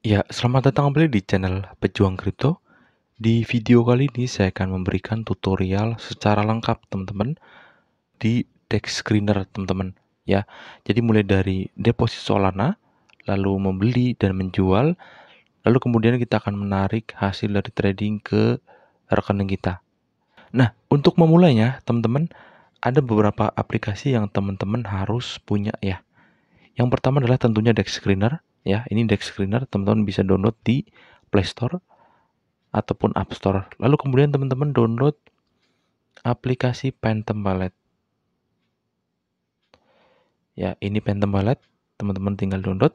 Ya, selamat datang kembali di channel Pejuang Kripto. Di video kali ini saya akan memberikan tutorial secara lengkap teman-teman di Dex Screener teman-teman ya. Jadi mulai dari deposit Solana, lalu membeli dan menjual, lalu kemudian kita akan menarik hasil dari trading ke rekening kita. Nah, untuk memulainya teman-teman ada beberapa aplikasi yang teman-teman harus punya ya. Yang pertama adalah tentunya Dex Screener ya ini Dex Screener teman-teman bisa download di Play Store ataupun App Store lalu kemudian teman-teman download aplikasi Phantom Wallet ya ini Phantom Wallet teman-teman tinggal download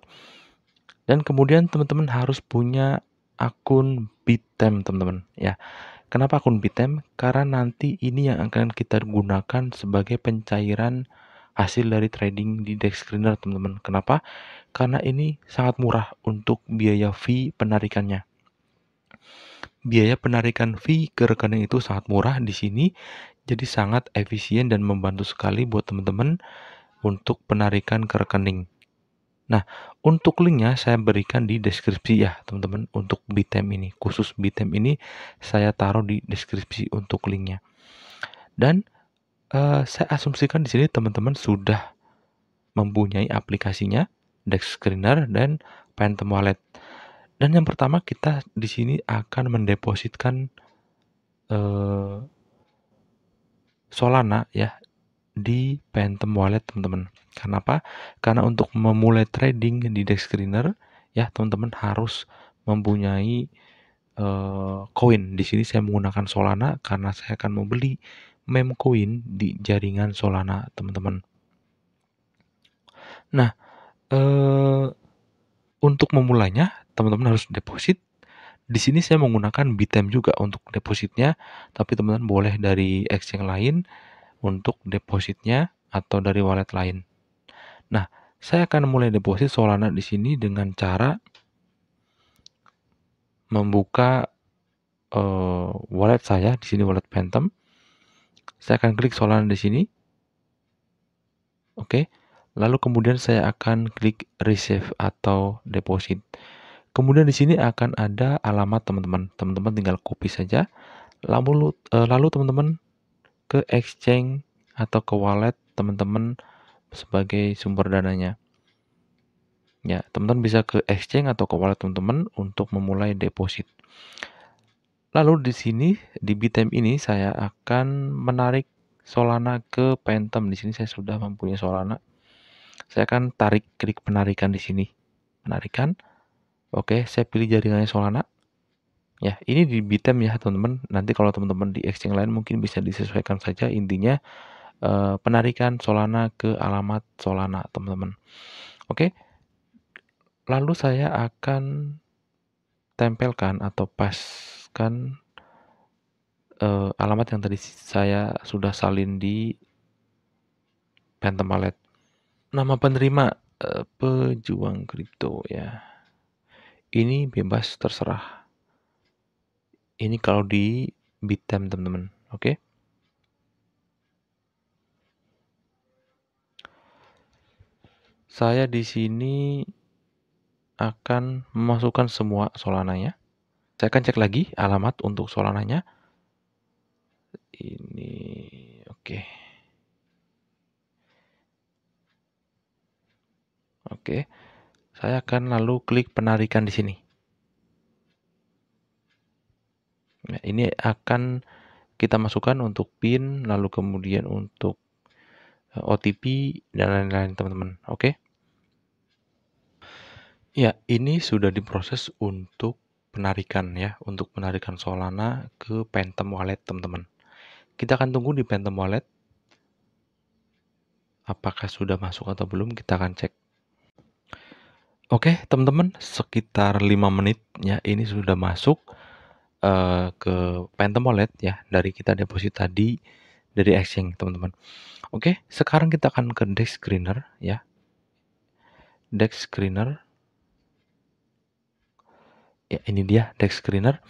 dan kemudian teman-teman harus punya akun Bitem teman-teman ya kenapa akun Bitem karena nanti ini yang akan kita gunakan sebagai pencairan hasil dari trading di Dex Screener teman-teman. Kenapa? Karena ini sangat murah untuk biaya fee penarikannya. Biaya penarikan fee ke rekening itu sangat murah di sini, jadi sangat efisien dan membantu sekali buat teman-teman untuk penarikan ke rekening. Nah, untuk linknya saya berikan di deskripsi ya teman-teman untuk Bitem ini. Khusus Bitem ini saya taruh di deskripsi untuk linknya. Dan Eh, saya asumsikan di sini teman-teman sudah mempunyai aplikasinya, Dex Screener dan Phantom Wallet. Dan yang pertama kita di sini akan mendepositkan uh, Solana ya di Phantom Wallet teman-teman. Kenapa? Karena untuk memulai trading di Dex Screener ya teman-teman harus mempunyai uh, Di sini saya menggunakan Solana karena saya akan membeli meme koin di jaringan Solana, teman-teman. Nah, uh, untuk memulainya, teman-teman harus deposit. Di sini saya menggunakan Bitem juga untuk depositnya, tapi teman-teman boleh dari exchange lain untuk depositnya atau dari wallet lain. Nah, saya akan mulai deposit Solana di sini dengan cara membuka uh, wallet saya di sini wallet Phantom. Saya akan klik Solana di sini. Oke. Okay. Lalu kemudian saya akan klik receive atau deposit. Kemudian di sini akan ada alamat teman-teman. Teman-teman tinggal copy saja. Lalu uh, lalu teman-teman ke exchange atau ke wallet teman-teman sebagai sumber dananya. Ya, teman-teman bisa ke exchange atau ke wallet teman-teman untuk memulai deposit. Lalu di sini di BTM ini saya akan menarik Solana ke Phantom. Di sini saya sudah mempunyai Solana. Saya akan tarik klik penarikan di sini. Penarikan. Oke, saya pilih jaringannya Solana. Ya, ini di BTM ya teman-teman. Nanti kalau teman-teman di exchange lain mungkin bisa disesuaikan saja. Intinya eh, penarikan Solana ke alamat Solana teman-teman. Oke, lalu saya akan tempelkan atau paskan uh, alamat yang tadi saya sudah salin di Phantom Wallet. Nama penerima uh, pejuang kripto ya. Ini bebas terserah. Ini kalau di Bitem teman-teman, oke? Okay? Saya di sini akan memasukkan semua Solananya. Saya akan cek lagi alamat untuk Solananya. Ini oke. Okay. Oke. Okay. Saya akan lalu klik penarikan di sini. Nah, ini akan kita masukkan untuk PIN, lalu kemudian untuk eh, OTP dan lain-lain teman-teman. Oke. Okay? Ya, ini sudah diproses untuk penarikan ya, untuk penarikan Solana ke Phantom Wallet, teman-teman. Kita akan tunggu di Phantom Wallet. Apakah sudah masuk atau belum, kita akan cek. Oke, teman-teman, sekitar 5 menit ya, ini sudah masuk uh, ke Phantom Wallet ya, dari kita deposit tadi dari exchange, teman-teman. Oke, sekarang kita akan ke Dex Screener ya. Dex Screener ya ini dia Dex Screener.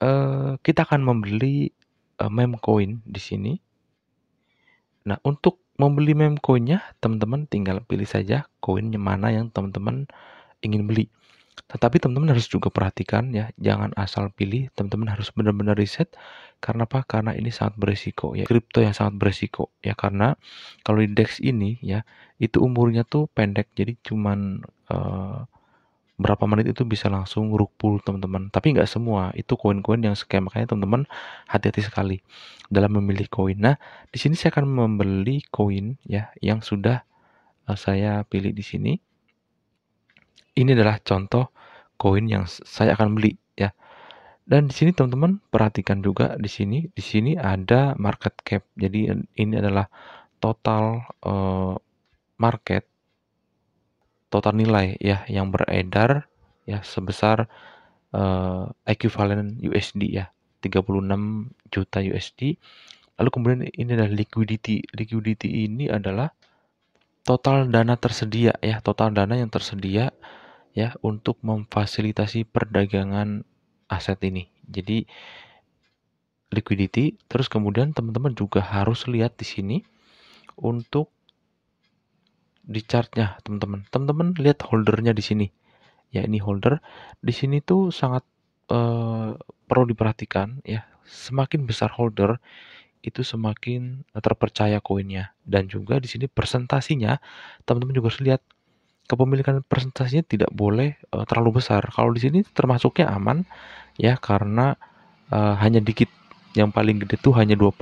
Uh, kita akan membeli uh, meme coin di sini. Nah, untuk membeli meme coinnya, teman-teman tinggal pilih saja koin mana yang teman-teman ingin beli. Tetapi teman-teman harus juga perhatikan ya, jangan asal pilih, teman-teman harus benar-benar riset. Karena apa? Karena ini sangat beresiko ya, kripto yang sangat beresiko ya. Karena kalau di DEX ini ya, itu umurnya tuh pendek, jadi cuman uh, berapa menit itu bisa langsung rukpul teman-teman tapi nggak semua itu koin-koin yang scam makanya teman-teman hati-hati sekali dalam memilih koin nah di sini saya akan membeli koin ya yang sudah eh, saya pilih di sini ini adalah contoh koin yang saya akan beli ya dan di sini teman-teman perhatikan juga di sini di sini ada market cap jadi ini adalah total uh, market total nilai ya yang beredar ya sebesar eh, equivalent USD ya 36 juta USD. Lalu kemudian ini adalah liquidity. Liquidity ini adalah total dana tersedia ya, total dana yang tersedia ya untuk memfasilitasi perdagangan aset ini. Jadi liquidity terus kemudian teman-teman juga harus lihat di sini untuk di chartnya teman-teman. Teman-teman lihat holdernya di sini. Ya ini holder. Di sini tuh sangat eh, perlu diperhatikan ya. Semakin besar holder itu semakin eh, terpercaya koinnya dan juga di sini presentasinya teman-teman juga harus lihat kepemilikan presentasinya tidak boleh uh, terlalu besar. Kalau di sini termasuknya aman ya karena uh, hanya dikit yang paling gede tuh hanya 2%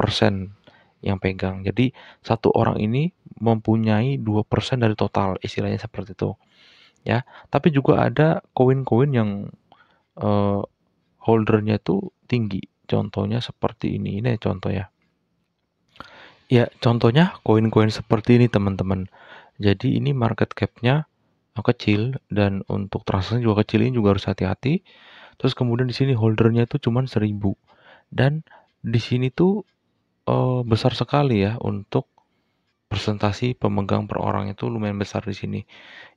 yang pegang. Jadi satu orang ini mempunyai 2% dari total, istilahnya seperti itu. Ya, tapi juga ada koin-koin yang uh, holdernya itu tinggi. Contohnya seperti ini, ini contoh ya. Ya, contohnya koin-koin seperti ini teman-teman. Jadi ini market capnya eh, kecil dan untuk transaksi juga kecil ini juga harus hati-hati. Terus kemudian di sini holdernya itu cuma 1000 dan di sini tuh uh, besar sekali ya untuk presentasi pemegang per orang itu lumayan besar di sini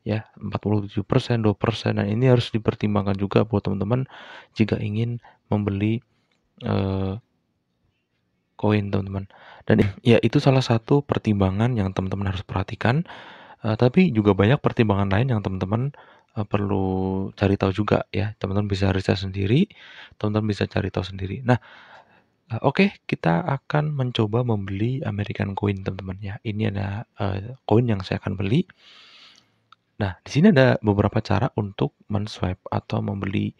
ya 47% 2% dan ini harus dipertimbangkan juga buat teman-teman jika ingin membeli eh, koin uh, teman-teman dan ya itu salah satu pertimbangan yang teman-teman harus perhatikan uh, tapi juga banyak pertimbangan lain yang teman-teman uh, perlu cari tahu juga ya teman-teman bisa riset sendiri teman-teman bisa cari tahu sendiri nah Oke, eh, oke, kita akan mencoba membeli American Coin teman-teman ya. Ini ada, koin eh, koin yang saya akan beli. Nah, di sini ada beberapa cara untuk men swipe atau membeli,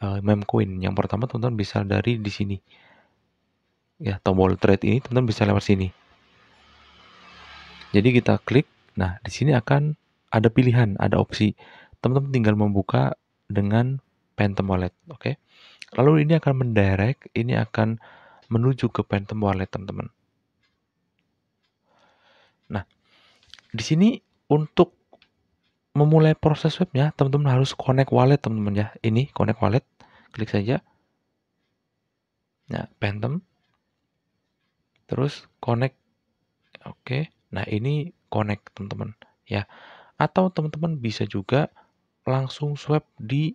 uh, meme coin. Yang pertama teman-teman bisa dari di sini. Ya, tombol trade ini teman-teman bisa lewat sini. Jadi kita klik, nah di sini akan ada pilihan, ada opsi. Teman-teman tinggal membuka dengan Phantom Wallet, oke. Lalu ini akan mendirect, ini akan menuju ke Phantom Wallet, teman-teman. Nah, di sini untuk memulai proses webnya, teman-teman harus connect wallet, teman-teman ya. Ini connect wallet, klik saja. Nah, Phantom. Terus connect. Oke. Nah, ini connect, teman-teman ya. Atau teman-teman bisa juga langsung swap di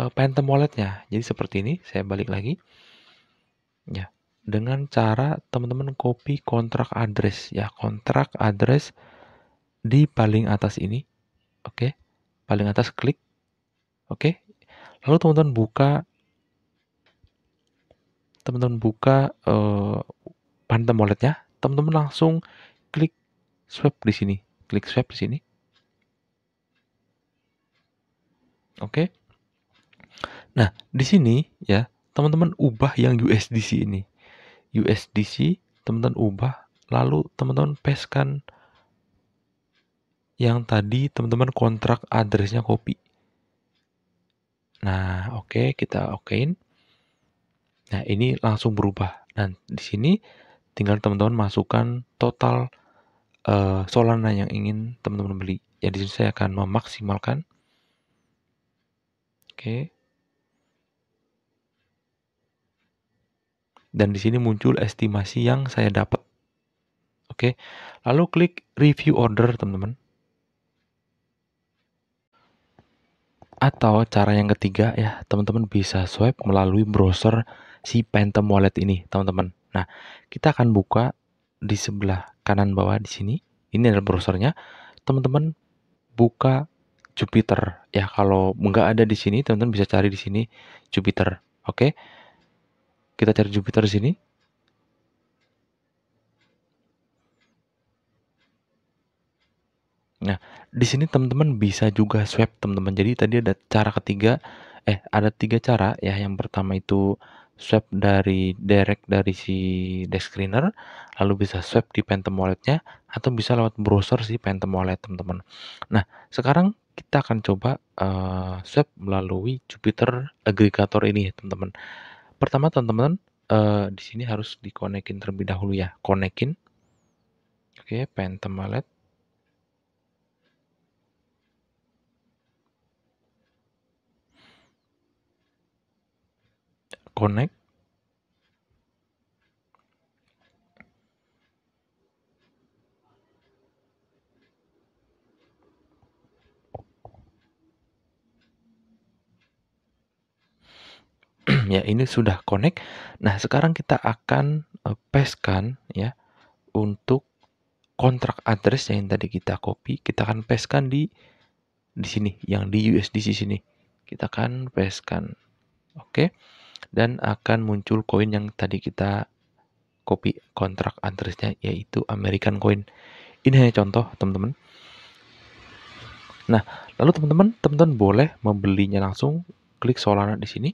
uh, Phantom walletnya. Jadi seperti ini, saya balik lagi. Ya, dengan cara teman-teman copy kontrak address ya, kontrak address di paling atas ini. Oke. Okay. Paling atas klik. Oke. Okay. Lalu teman-teman buka teman-teman buka uh, Phantom wallet teman-teman langsung klik swipe di sini. Klik swipe di sini. Oke. Okay. Nah, di sini ya, teman-teman ubah yang USDC ini. USDC teman-teman ubah lalu teman-teman paste kan yang tadi teman-teman kontrak addressnya copy. Nah, oke, okay, kita okein. Nah, ini langsung berubah. Dan nah, di sini tinggal teman-teman masukkan total uh, Solana yang ingin teman-teman beli. Ya, saya akan memaksimalkan. Oke. Okay. dan di sini muncul estimasi yang saya dapat. Oke, lalu klik review order, teman-teman. Atau cara yang ketiga ya, teman-teman bisa swipe melalui browser si Phantom Wallet ini, teman-teman. Nah, kita akan buka di sebelah kanan bawah di sini. Ini adalah browsernya. Teman-teman buka Jupiter ya. Kalau nggak ada di sini, teman-teman bisa cari di sini Jupiter. Oke. Okay? Kita cari Jupiter di sini. Nah, di sini teman-teman bisa juga swap teman-teman. Jadi tadi ada cara ketiga, eh ada tiga cara ya. Yang pertama itu swap dari direct dari si desk screener, lalu bisa swap di Phantom Wallet-nya atau bisa lewat browser si Phantom Wallet teman-teman. Nah, sekarang kita akan coba uh, swap melalui Jupiter aggregator ini teman-teman. Pertama teman-teman uh, di sini harus dikonekin terlebih dahulu ya, konekin. Oke, okay, Phantom Wallet. Connect. ya ini sudah connect. Nah, sekarang kita akan uh, eh, paste kan ya untuk kontrak address yang tadi kita copy, kita akan paste kan di di sini yang di USDC sini. Kita akan paste kan. Oke. Dan akan muncul koin yang tadi kita copy kontrak addressnya yaitu American coin. Ini hanya contoh, teman-teman. Nah, lalu teman-teman, teman-teman boleh membelinya langsung klik Solana di sini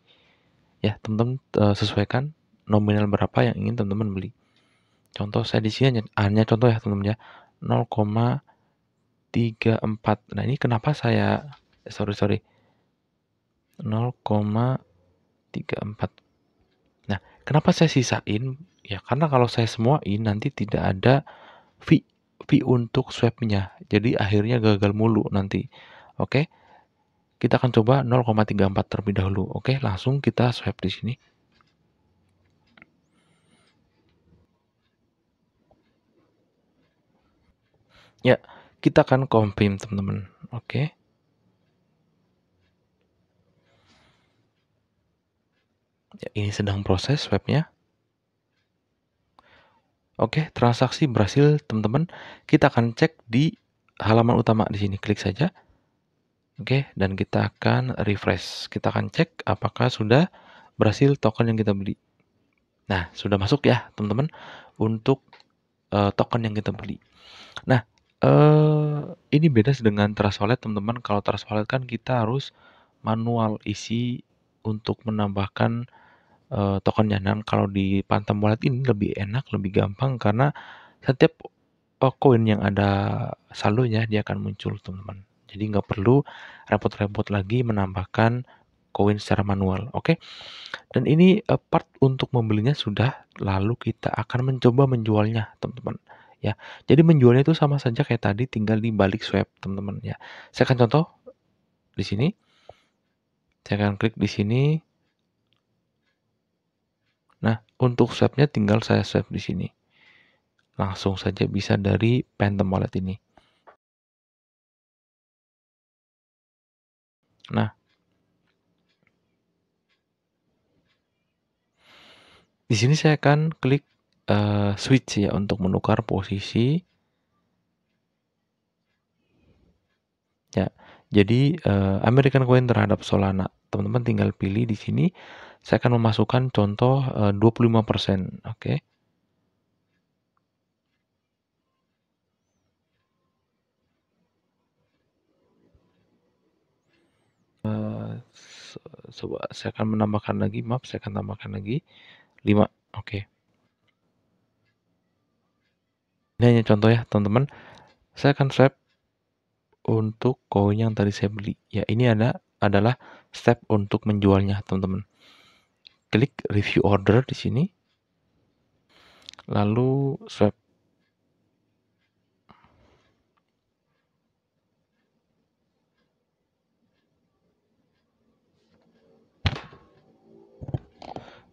ya teman-teman uh, sesuaikan nominal berapa yang ingin teman-teman beli contoh saya di sini hanya, hanya contoh ya teman-teman ya 0,34 nah ini kenapa saya eh, sorry sorry 0,34 nah kenapa saya sisain ya karena kalau saya semua ini nanti tidak ada fee fee untuk swabnya jadi akhirnya gagal mulu nanti oke okay? Kita akan coba 0,34 terlebih dahulu. Oke, langsung kita swab di sini. Ya, kita akan confirm teman-teman. Oke. Ya, ini sedang proses swabnya. Oke, transaksi berhasil teman-teman. Kita akan cek di halaman utama di sini. Klik saja. Oke, dan kita akan refresh. Kita akan cek apakah sudah berhasil token yang kita beli. Nah, sudah masuk ya, teman-teman, untuk uh, token yang kita beli. Nah, uh, ini beda dengan Trust Wallet, teman-teman. Kalau Trust Wallet kan kita harus manual isi untuk menambahkan uh, tokennya. Nah, kalau di Phantom Wallet ini lebih enak, lebih gampang karena setiap koin yang ada saldonya dia akan muncul, teman-teman. Jadi nggak perlu repot-repot lagi menambahkan koin secara manual. Oke, okay? dan ini eh, part untuk membelinya sudah, lalu kita akan mencoba menjualnya, teman-teman. Ya, jadi menjualnya itu sama saja kayak tadi, tinggal dibalik swap, teman-teman. Ya, saya akan contoh di sini. Saya akan klik di sini. Nah, untuk swapnya tinggal saya swap di sini. Langsung saja bisa dari Phantom Wallet ini. Nah, di sini saya akan klik uh, switch ya untuk menukar posisi. Ya, jadi uh, American Coin terhadap Solana, teman-teman tinggal pilih di sini. Saya akan memasukkan contoh eh, uh, 25%, oke. Okay. coba saya akan menambahkan lagi map saya akan tambahkan lagi 5 oke okay. ini hanya contoh ya teman-teman saya akan swap untuk koin yang tadi saya beli ya ini ada adalah step untuk menjualnya teman-teman klik review order di sini lalu swap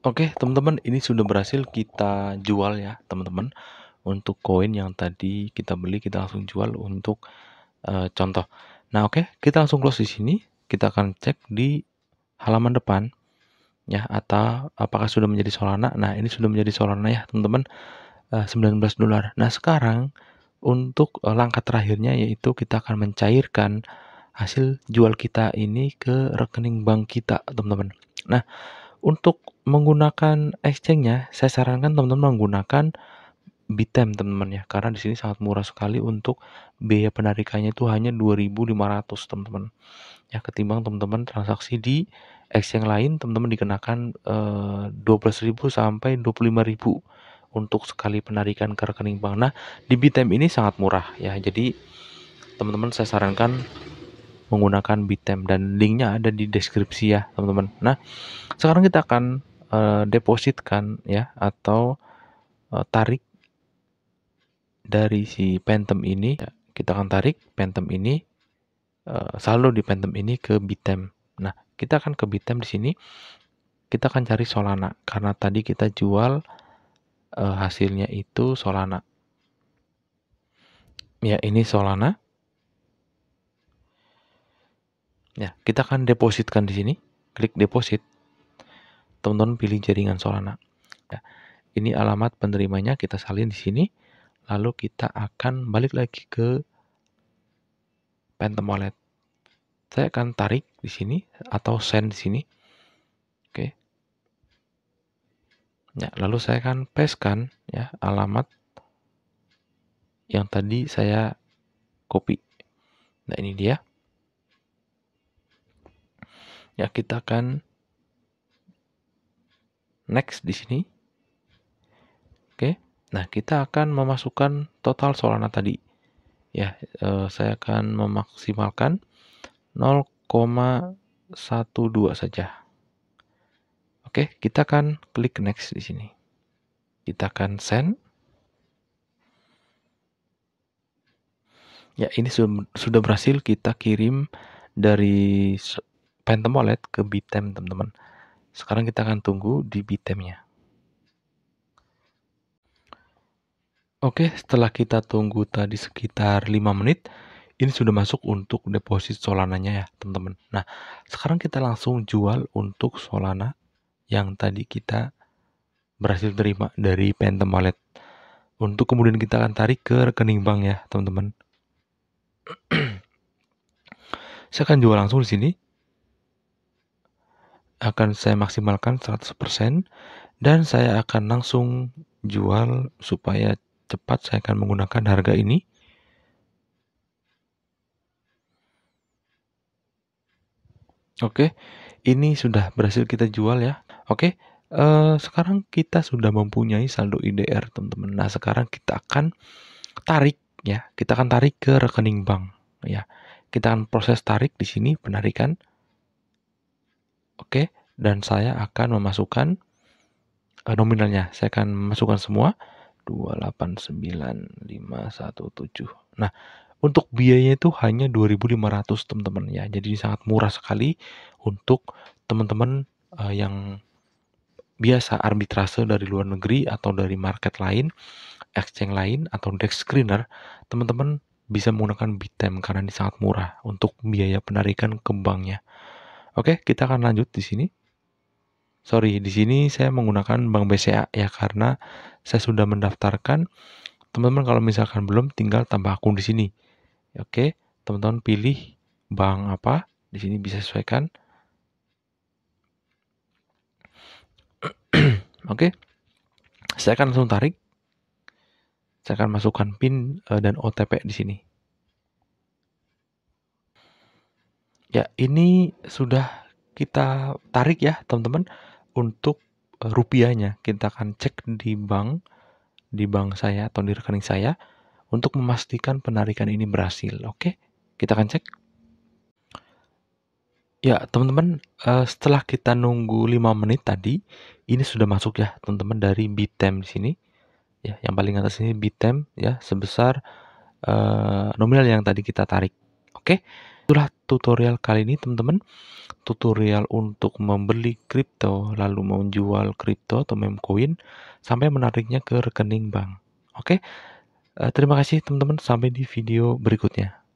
Oke, teman-teman, ini sudah berhasil kita jual ya, teman-teman. Untuk koin yang tadi kita beli, kita langsung jual untuk uh, contoh. Nah, oke, kita langsung close di sini. Kita akan cek di halaman depan ya atau apakah sudah menjadi Solana. Nah, ini sudah menjadi Solana ya, teman-teman. Uh, eh, 19 dolar. Nah, sekarang untuk uh, langkah terakhirnya yaitu kita akan mencairkan hasil jual kita ini ke rekening bank kita, teman-teman. Nah, untuk Menggunakan exchange-nya, saya sarankan teman-teman menggunakan Bitem teman-teman ya, karena di sini sangat murah sekali untuk biaya penarikannya itu hanya 2.500 teman-teman. Ya, ketimbang teman-teman transaksi di exchange lain teman-teman dikenakan eh, 12.000 sampai 25.000 untuk sekali penarikan ke rekening bank. Nah, di Bitem ini sangat murah ya. Jadi teman-teman saya sarankan menggunakan Bitem dan linknya ada di deskripsi ya teman-teman. Nah, sekarang kita akan Eh, depositkan ya atau eh, tarik dari si phantom ini ya, kita akan tarik phantom ini uh, saldo di phantom ini ke bitem nah kita akan ke bitem di sini kita akan cari solana karena tadi kita jual hasilnya itu solana ya ini solana ya kita akan depositkan di sini klik deposit teman-teman pilih jaringan Solana. Ya, ini alamat penerimanya kita salin di sini, lalu kita akan balik lagi ke Phantom Wallet. Saya akan tarik di sini atau send di sini. Oke. Ya, lalu saya akan pastekan ya alamat yang tadi saya copy. Nah, ini dia. Ya, kita akan next di sini. Oke. Nah, kita akan memasukkan total Solana tadi. Ya, eh, saya akan memaksimalkan 0,12 saja. Oke, kita akan klik next di sini. Kita akan send. Ya, ini sudah, sudah berhasil kita kirim dari Phantom Wallet ke Bitem, teman-teman. Sekarang kita akan tunggu di bitemnya. Oke, setelah kita tunggu tadi sekitar 5 menit, ini sudah masuk untuk deposit solananya ya, teman-teman. Nah, sekarang kita langsung jual untuk solana yang tadi kita berhasil terima dari Phantom Wallet. Untuk kemudian kita akan tarik ke rekening bank ya, teman-teman. Saya akan jual langsung di sini akan saya maksimalkan 100% dan saya akan langsung jual supaya cepat saya akan menggunakan harga ini. Oke, ini sudah berhasil kita jual ya. Oke, eh, sekarang kita sudah mempunyai saldo IDR teman-teman. Nah sekarang kita akan tarik ya, kita akan tarik ke rekening bank ya. Kita akan proses tarik di sini penarikan Oke, dan saya akan memasukkan eh, nominalnya. Saya akan memasukkan semua 289517. Nah, untuk biayanya itu hanya 2.500 teman-teman ya. Jadi sangat murah sekali untuk teman-teman uh, yang biasa arbitrase dari luar negeri atau dari market lain, exchange lain atau dex screener, teman-teman bisa menggunakan Bitem karena ini sangat murah untuk biaya penarikan ke banknya. Oke, kita akan lanjut di sini. Sorry, di sini saya menggunakan Bank BCA ya karena saya sudah mendaftarkan. Teman-teman kalau misalkan belum tinggal tambah akun di sini. Oke, teman-teman pilih bank apa? Di sini bisa sesuaikan. Oke. Saya akan langsung tarik. Saya akan masukkan PIN eh, dan OTP di sini. Ya, ini sudah kita tarik ya, teman-teman, untuk eh, rupiahnya. Kita akan cek di bank di bank saya atau di rekening saya untuk memastikan penarikan ini berhasil, oke? Kita akan cek. Ya, teman-teman, eh, setelah kita nunggu 5 menit tadi, ini sudah masuk ya, teman-teman, dari Bitem di sini. Ya, yang paling atas ini Bitem ya, sebesar, uh, nominal yang tadi kita tarik, oke? itulah tutorial kali ini teman-teman tutorial untuk membeli kripto lalu menjual kripto atau memcoin sampai menariknya ke rekening bank oke eh, terima kasih teman-teman sampai di video berikutnya